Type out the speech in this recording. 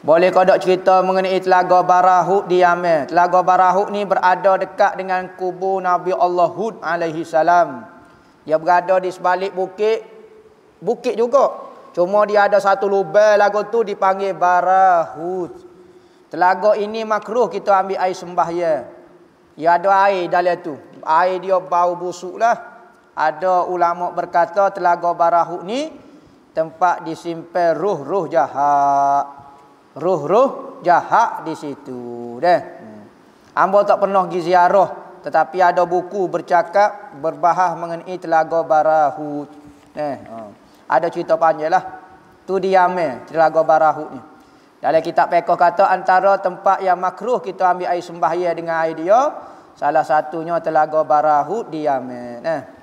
Boleh kau dok cerita mengenai Telaga Barahud di Yaman. Telaga Barahud ni berada dekat dengan kubur Nabi Allah Hud alaihi salam. Dia berada di sebalik bukit. Bukit juga. Cuma dia ada satu lubang lagu tu dipanggil Barahud. Telaga ini makruh kita ambil air sembah ya. Dia ada air dalam tu. Air dia bau busuk lah. Ada ulama berkata Telaga Barahud ni tempat disimpan ruh-ruh jahat roh-roh jahat di situ deh. Hmm. Ambo tak pernah pergi ziarah tetapi ada buku bercakap berbahas mengenai Telaga Barahut. Nah, ha. ada cerita panjanglah. Tu diame Telaga Barahut ni. Dalam kitab Pekoh kata antara tempat yang makruh kita ambil air sembahyang dengan air dia, salah satunya Telaga Barahut diame. Nah. Eh.